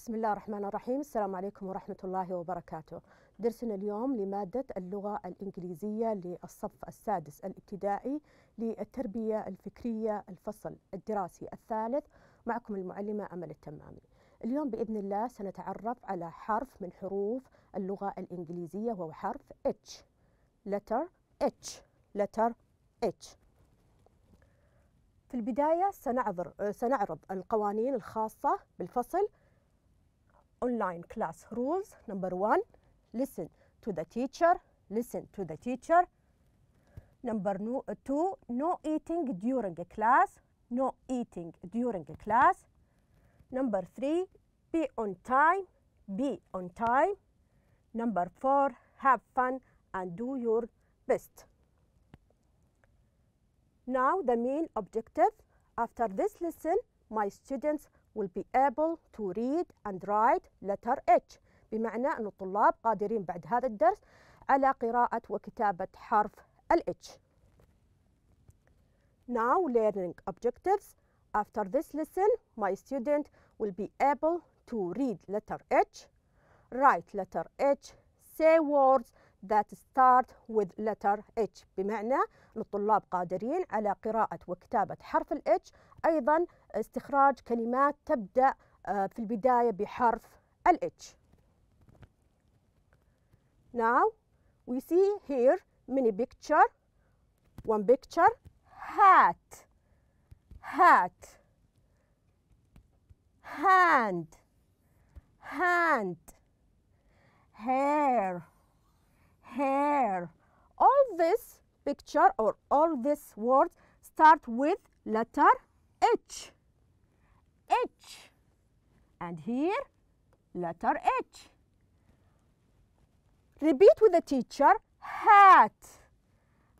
بسم الله الرحمن الرحيم السلام عليكم ورحمة الله وبركاته درسنا اليوم لمادة اللغة الإنجليزية للصف السادس الابتدائي للتربية الفكرية الفصل الدراسي الثالث معكم المعلمة أمل التمامي اليوم بإذن الله سنتعرف على حرف من حروف اللغة الإنجليزية وهو حرف H letter H letter H في البداية سنعرض, سنعرض القوانين الخاصة بالفصل online class rules. Number one, listen to the teacher, listen to the teacher. Number no, uh, two, no eating during a class, no eating during a class. Number three, be on time, be on time. Number four, have fun and do your best. Now the main objective. After this lesson, my students will be able to read and write letter H بمعنى أن الطلاب قادرين بعد هذا الدرس على قراءة وكتابة حرف ال H. Now learning objectives. After this lesson, my student will be able to read letter H, write letter H, say words that start with letter H بمعنى أن الطلاب قادرين على قراءة وكتابة حرف ال H أيضا استخراج كلمات تبدأ آه، في البداية بحرف ال H Now we see here many picture one picture hat hat hand hand hair hair. All this picture or all these words start with letter H. H. And here, letter H. Repeat with the teacher, hat,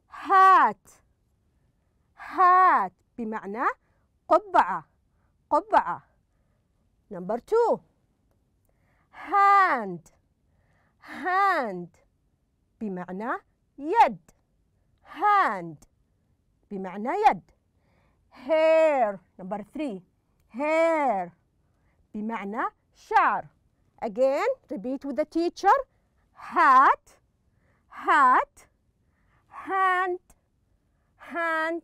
hat, hat بمعنى قبعة, قبعة. Number two, hand, hand. بمعنى يد hand بمعنى يد hair number three hair بمعنى شعر again repeat with the teacher hat hat hand hand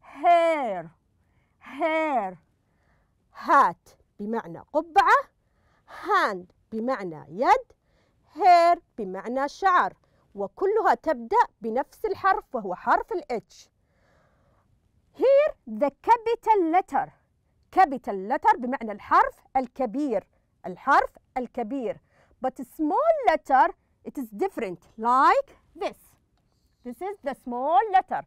hair hair hat بمعنى قبعة hand بمعنى يد hair بمعنى شعر وكلها تبدأ بنفس الحرف وهو حرف ال H. Here the capital letter. Capital letter بمعنى الحرف الكبير. الحرف الكبير. But small letter it is different like this. This is the small letter.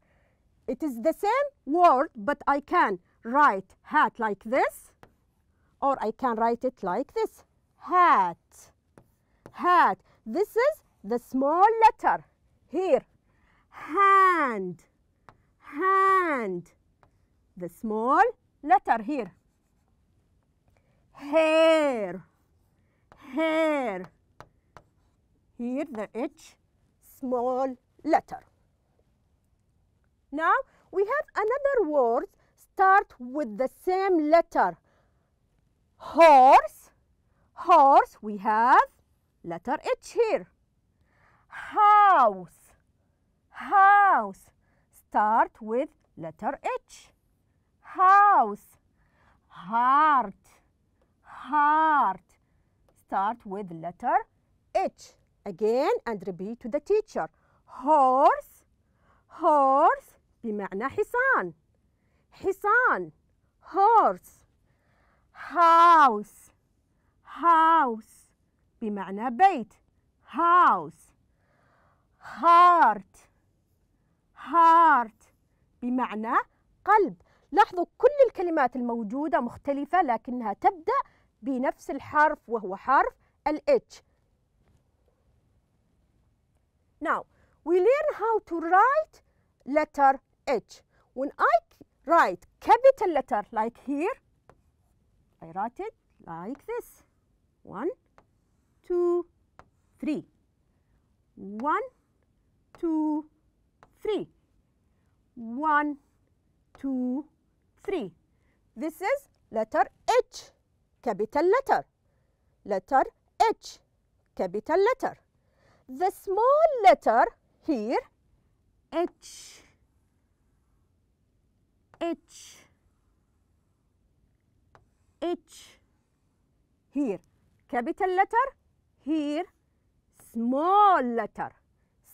It is the same word but I can write hat like this or I can write it like this. Hat. Hat. This is the small letter here hand hand the small letter here hair hair here the h small letter now we have another word start with the same letter horse horse we have letter h here house house start with letter H house heart heart start with letter H again and repeat to the teacher horse horse بمعنى حصان حصان horse house house بمعنى بيت house heart heart بمعنى قلب لاحظوا كل الكلمات الموجودة مختلفة لكنها تبدأ بنفس الحرف وهو حرف ال H Now we learn how to write letter H When I write capital letter like here I write it like this one two three one two, three. One, two, three. This is letter H, capital letter. Letter H, capital letter. The small letter here, H, H, H. Here, capital letter. Here, small letter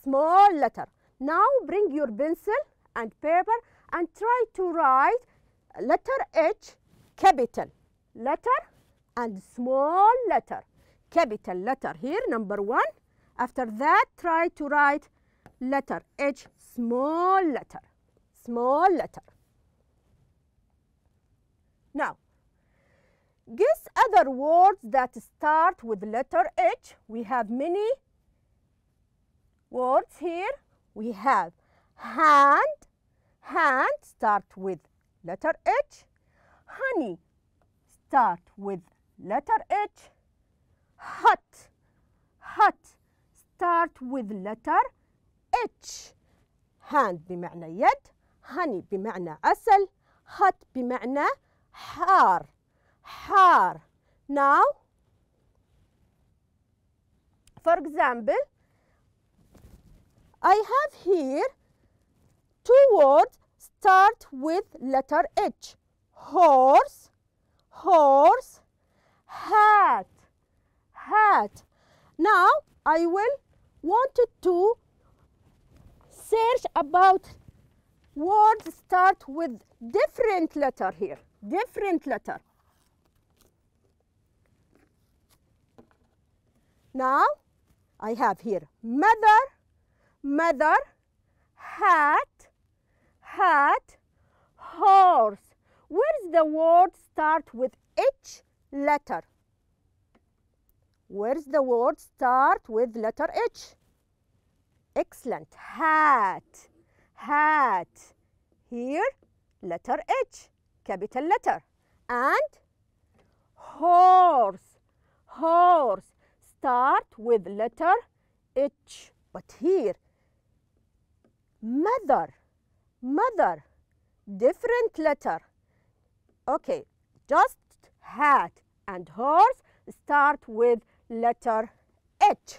small letter. Now bring your pencil and paper and try to write letter H capital letter and small letter capital letter here number one after that try to write letter H small letter small letter now guess other words that start with letter H we have many words here we have hand, hand start with letter H, honey start with letter H, hut, hut start with letter H, hand بمعنى يد, honey بمعنى عسل, hut بمعنى حار, حار. Now, for example, I have here two words start with letter H. Horse, horse, hat, hat. Now, I will want to search about words start with different letter here, different letter. Now, I have here mother, mother, hat, hat, horse. Where's the word start with H letter? Where's the word start with letter H? Excellent. Hat, hat. Here, letter H, capital letter. And horse, horse. Start with letter H. But here, mother mother different letter okay just hat and horse start with letter h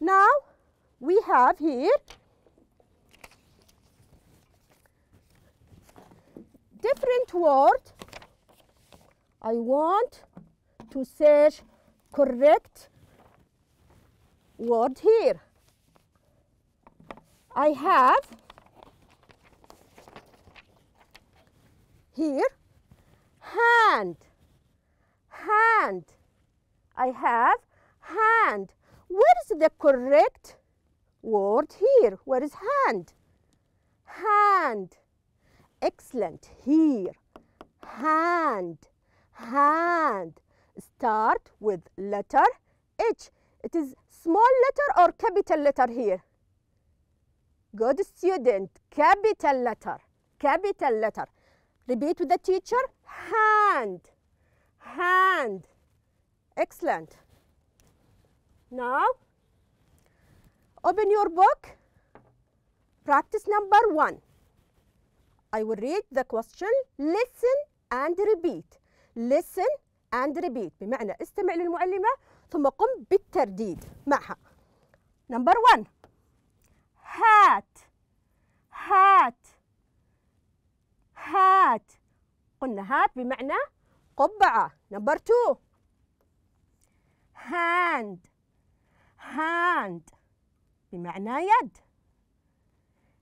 now we have here different word I want to search correct word here I have here hand, hand. I have hand. Where is the correct word here? Where is hand? Hand. Excellent. Here. Hand. Hand. Start with letter H. It is small letter or capital letter here? good student, capital letter, capital letter. Repeat with the teacher, hand, hand. Excellent. Now, open your book. Practice number one. I will read the question. Listen and repeat. Listen and repeat. بمعنى استمع للمعلمة ثم قم بالترديد معها. Number one. هات هات هات قلنا هات بمعنى قبعة نمبر تو هاند هاند بمعنى يد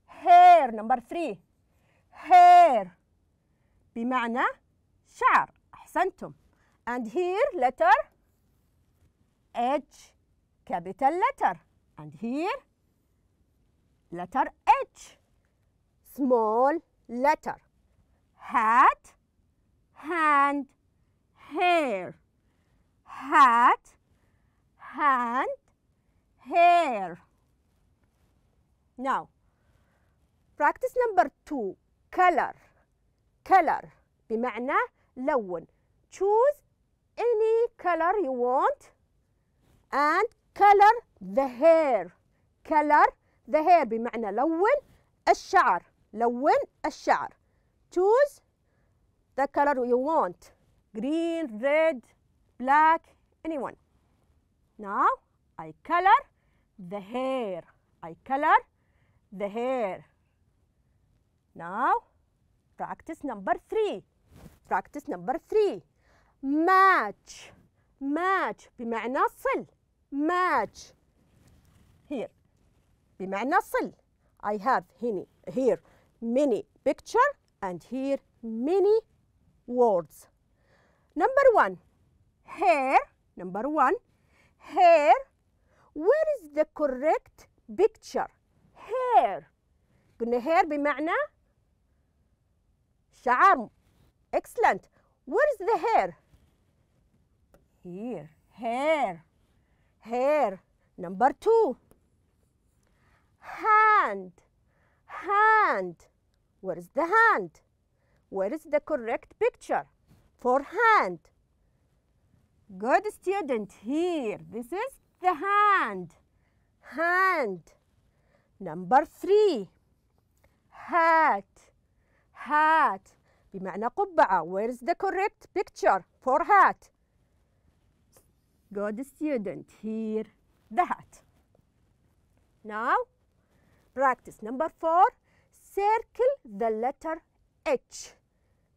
hair نمبر ثري hair بمعنى شعر أحسنتم and here letter H capital letter and here letter H. Small letter. Hat, hand, hair. Hat, hand, hair. Now, practice number two, color. Color بمعنى لون. Choose any color you want and color the hair. Color the hair بمعنى لون الشعر لون الشعر choose the color you want green red black anyone now I color the hair I color the hair now practice number three practice number three match match بمعنى صل match here بمعنى صل I have here many picture and here many words number one hair number one hair where is the correct picture hair قلنا hair بمعنى شعر excellent where is the hair here hair hair number two hand, hand. Where is the hand? Where is the correct picture for hand? Good student, here. This is the hand, hand. Number three, hat, hat. بمعنى قبعة. Where is the correct picture for hat? Good student, here the hat. Now, Practice number four, circle the letter H.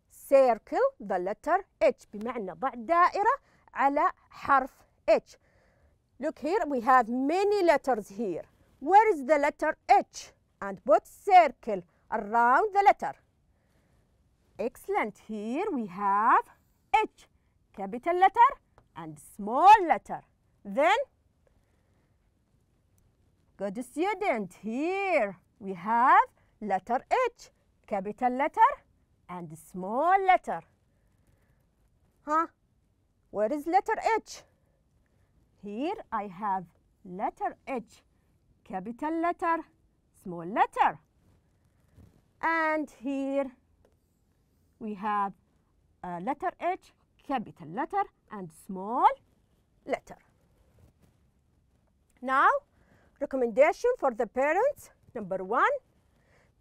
circle the letter H بمعنى ضع دائرة على حرف H. Look here, we have many letters here. Where is the letter H? And put circle around the letter. Excellent. Here we have H, capital letter and small letter. Then Good student, here we have letter H, capital letter and small letter. Huh? Where is letter H? Here I have letter H, capital letter, small letter. And here we have uh, letter H, capital letter and small letter. Now, Recommendation for the parents, number one,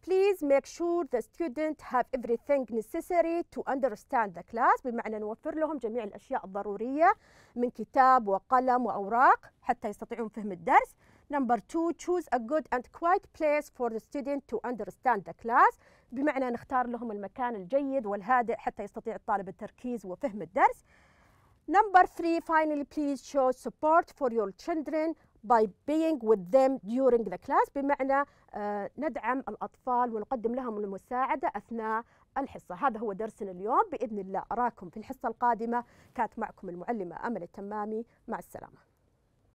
please make sure the student have everything necessary to understand the class بمعنى نوفر لهم جميع الأشياء الضرورية من كتاب وقلم وأوراق حتى يستطيعون فهم الدرس Number two, choose a good and quiet place for the student to understand the class بمعنى نختار لهم المكان الجيد والهادئ حتى يستطيع الطالب التركيز وفهم الدرس Number three, finally please show support for your children by being with them during the class بمعنى آه، ندعم الأطفال ونقدم لهم المساعدة أثناء الحصة هذا هو درسنا اليوم بإذن الله أراكم في الحصة القادمة كانت معكم المعلمة أمل التمامي مع السلامة